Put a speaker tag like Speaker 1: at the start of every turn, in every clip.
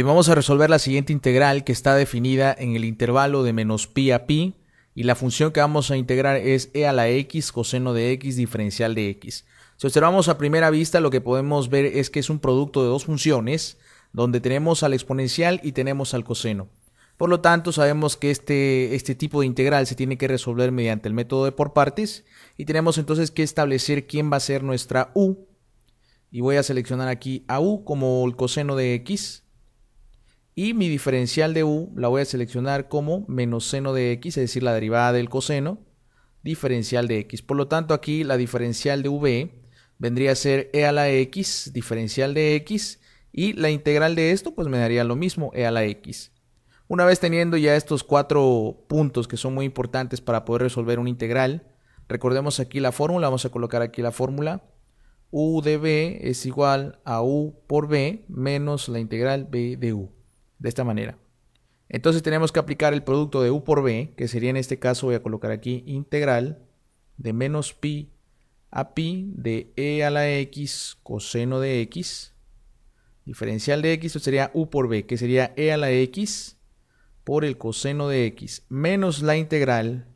Speaker 1: Y vamos a resolver la siguiente integral que está definida en el intervalo de menos pi a pi. Y la función que vamos a integrar es e a la x coseno de x diferencial de x. Si observamos a primera vista lo que podemos ver es que es un producto de dos funciones donde tenemos al exponencial y tenemos al coseno. Por lo tanto, sabemos que este, este tipo de integral se tiene que resolver mediante el método de por partes y tenemos entonces que establecer quién va a ser nuestra u. Y voy a seleccionar aquí a u como el coseno de x y mi diferencial de u la voy a seleccionar como menos seno de x, es decir, la derivada del coseno, diferencial de x. Por lo tanto, aquí la diferencial de v vendría a ser e a la x, diferencial de x, y la integral de esto pues me daría lo mismo, e a la x. Una vez teniendo ya estos cuatro puntos que son muy importantes para poder resolver una integral, recordemos aquí la fórmula, vamos a colocar aquí la fórmula. u de b es igual a u por b menos la integral b de u de esta manera. Entonces tenemos que aplicar el producto de U por B, que sería en este caso, voy a colocar aquí integral de menos pi a pi de e a la x coseno de x. Diferencial de x sería u por b, que sería e a la x por el coseno de x, menos la integral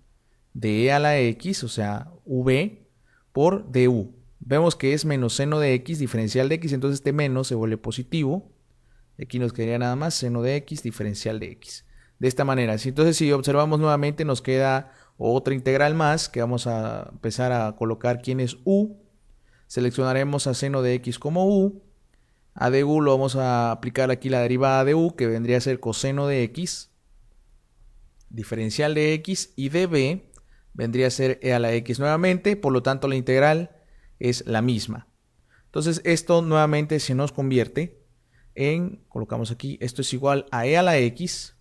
Speaker 1: de e a la x, o sea, v por du. Vemos que es menos seno de x, diferencial de x, entonces este menos se vuelve positivo Aquí nos quedaría nada más seno de x diferencial de x. De esta manera. Entonces, si observamos nuevamente, nos queda otra integral más que vamos a empezar a colocar quién es u. Seleccionaremos a seno de x como u. A de u lo vamos a aplicar aquí la derivada de u, que vendría a ser coseno de x. Diferencial de x y de b vendría a ser e a la x nuevamente, por lo tanto la integral es la misma. Entonces esto nuevamente se nos convierte en, colocamos aquí, esto es igual a e a la x,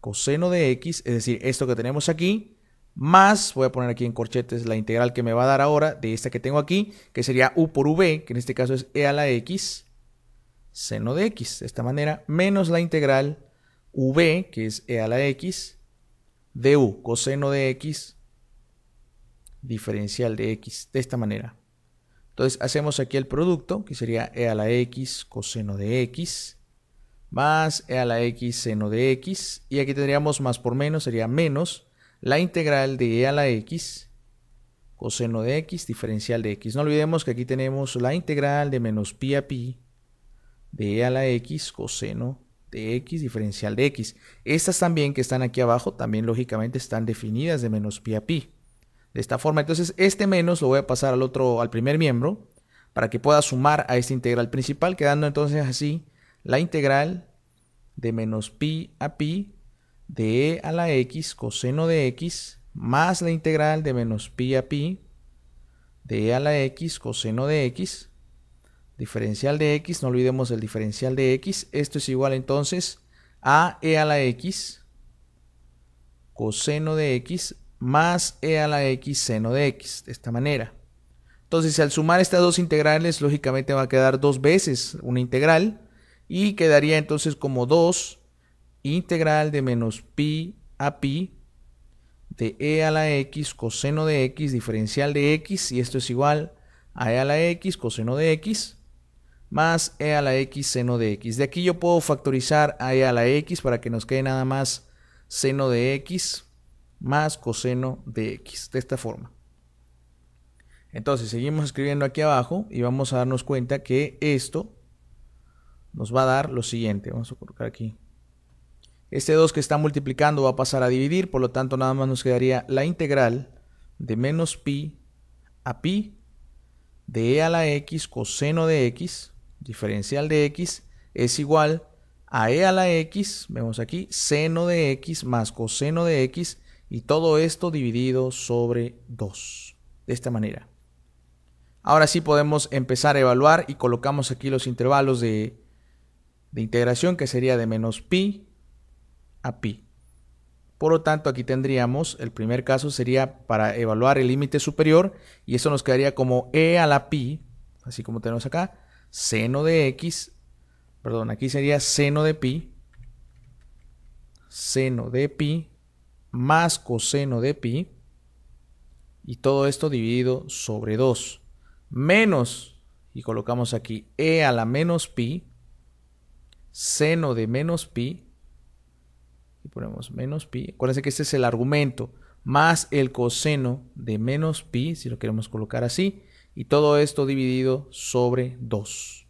Speaker 1: coseno de x, es decir, esto que tenemos aquí, más, voy a poner aquí en corchetes la integral que me va a dar ahora de esta que tengo aquí, que sería u por v, que en este caso es e a la x, seno de x, de esta manera, menos la integral v, que es e a la x, de u, coseno de x, diferencial de x, de esta manera. Entonces hacemos aquí el producto, que sería e a la x coseno de x, más e a la x seno de x, y aquí tendríamos más por menos, sería menos la integral de e a la x coseno de x diferencial de x. No olvidemos que aquí tenemos la integral de menos pi a pi de e a la x coseno de x diferencial de x. Estas también que están aquí abajo también lógicamente están definidas de menos pi a pi. De esta forma, entonces este menos lo voy a pasar al otro, al primer miembro, para que pueda sumar a esta integral principal, quedando entonces así la integral de menos pi a pi de e a la x coseno de x más la integral de menos pi a pi de e a la x coseno de x diferencial de x, no olvidemos el diferencial de x, esto es igual entonces a e a la x coseno de x más e a la x seno de x, de esta manera. Entonces, al sumar estas dos integrales, lógicamente va a quedar dos veces una integral y quedaría entonces como 2 integral de menos pi a pi de e a la x coseno de x diferencial de x y esto es igual a e a la x coseno de x más e a la x seno de x. De aquí yo puedo factorizar a e a la x para que nos quede nada más seno de x más coseno de x, de esta forma. Entonces seguimos escribiendo aquí abajo y vamos a darnos cuenta que esto nos va a dar lo siguiente. Vamos a colocar aquí. Este 2 que está multiplicando va a pasar a dividir, por lo tanto nada más nos quedaría la integral de menos pi a pi de e a la x coseno de x, diferencial de x, es igual a e a la x, vemos aquí, seno de x más coseno de x y todo esto dividido sobre 2. De esta manera. Ahora sí podemos empezar a evaluar y colocamos aquí los intervalos de, de integración que sería de menos pi a pi. Por lo tanto, aquí tendríamos, el primer caso sería para evaluar el límite superior y eso nos quedaría como e a la pi, así como tenemos acá, seno de x, perdón, aquí sería seno de pi, seno de pi más coseno de pi, y todo esto dividido sobre 2, menos, y colocamos aquí e a la menos pi, seno de menos pi, y ponemos menos pi, acuérdense que este es el argumento, más el coseno de menos pi, si lo queremos colocar así, y todo esto dividido sobre 2,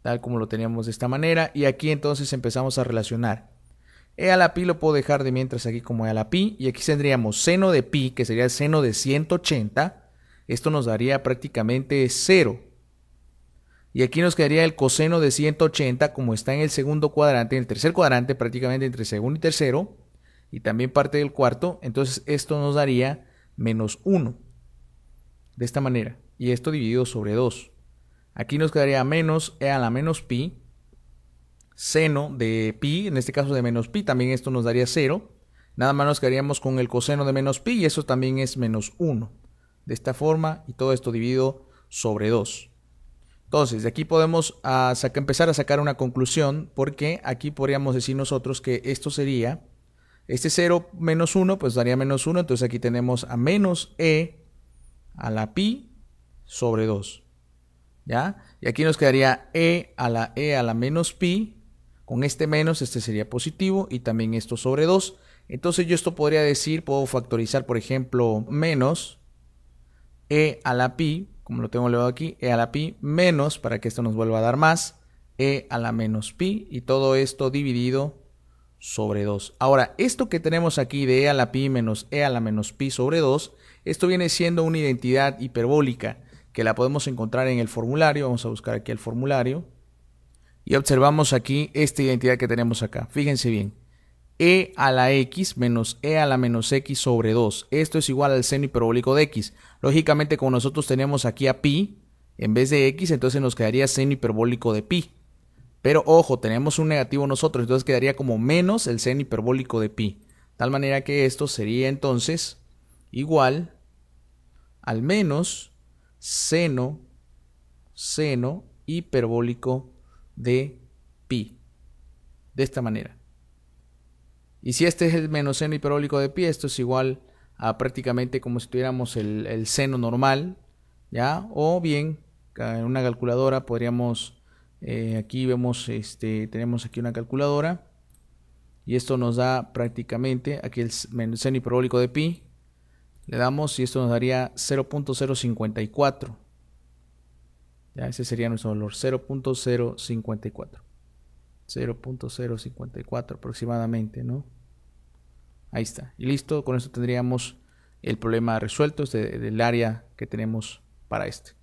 Speaker 1: tal como lo teníamos de esta manera, y aquí entonces empezamos a relacionar e a la pi lo puedo dejar de mientras aquí como E a la pi. Y aquí tendríamos seno de pi, que sería el seno de 180. Esto nos daría prácticamente 0. Y aquí nos quedaría el coseno de 180 como está en el segundo cuadrante, en el tercer cuadrante, prácticamente entre segundo y tercero. Y también parte del cuarto. Entonces esto nos daría menos 1. De esta manera. Y esto dividido sobre 2. Aquí nos quedaría menos E a la menos pi seno de pi, en este caso de menos pi, también esto nos daría 0. Nada más nos quedaríamos con el coseno de menos pi y eso también es menos 1. De esta forma y todo esto dividido sobre 2. Entonces, de aquí podemos empezar a sacar una conclusión porque aquí podríamos decir nosotros que esto sería, este 0 menos 1 pues daría menos 1, entonces aquí tenemos a menos e a la pi sobre 2. ¿Ya? Y aquí nos quedaría e a la e a la menos pi con este menos, este sería positivo y también esto sobre 2. Entonces yo esto podría decir, puedo factorizar, por ejemplo, menos e a la pi, como lo tengo elevado aquí, e a la pi menos, para que esto nos vuelva a dar más, e a la menos pi, y todo esto dividido sobre 2. Ahora, esto que tenemos aquí de e a la pi menos e a la menos pi sobre 2, esto viene siendo una identidad hiperbólica que la podemos encontrar en el formulario. Vamos a buscar aquí el formulario y observamos aquí esta identidad que tenemos acá. Fíjense bien. e a la x menos e a la menos x sobre 2. Esto es igual al seno hiperbólico de x. Lógicamente, como nosotros tenemos aquí a pi, en vez de x, entonces nos quedaría seno hiperbólico de pi. Pero ojo, tenemos un negativo nosotros, entonces quedaría como menos el seno hiperbólico de pi. Tal manera que esto sería entonces igual al menos seno, seno hiperbólico de pi. De esta manera. Y si este es el menos seno hiperbólico de pi, esto es igual a prácticamente como si tuviéramos el, seno normal, ¿ya? O bien, en una calculadora podríamos, eh, aquí vemos, este, tenemos aquí una calculadora, y esto nos da prácticamente, aquí el seno hiperbólico de pi, le damos y esto nos daría 0.054. Ya ese sería nuestro valor 0.054. 0.054 aproximadamente, ¿no? Ahí está. Y listo, con esto tendríamos el problema resuelto este, del área que tenemos para este.